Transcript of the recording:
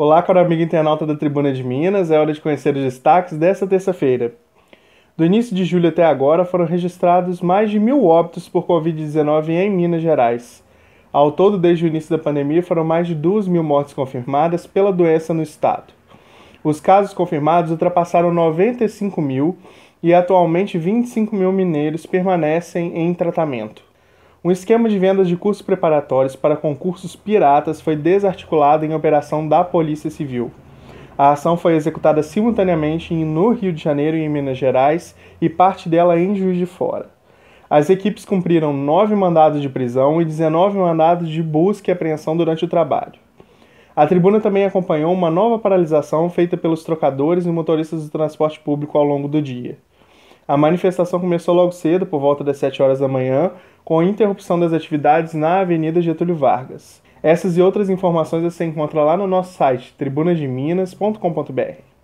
Olá, caro amigo internauta da Tribuna de Minas, é hora de conhecer os destaques desta terça-feira. Do início de julho até agora foram registrados mais de mil óbitos por Covid-19 em Minas Gerais. Ao todo, desde o início da pandemia, foram mais de 2 mil mortes confirmadas pela doença no estado. Os casos confirmados ultrapassaram 95 mil e atualmente 25 mil mineiros permanecem em tratamento. Um esquema de vendas de cursos preparatórios para concursos piratas foi desarticulado em operação da Polícia Civil. A ação foi executada simultaneamente no Rio de Janeiro e em Minas Gerais e parte dela em Juiz de Fora. As equipes cumpriram nove mandados de prisão e 19 mandados de busca e apreensão durante o trabalho. A tribuna também acompanhou uma nova paralisação feita pelos trocadores e motoristas do transporte público ao longo do dia. A manifestação começou logo cedo, por volta das 7 horas da manhã, com a interrupção das atividades na Avenida Getúlio Vargas. Essas e outras informações você encontra lá no nosso site tribunasdeminas.com.br.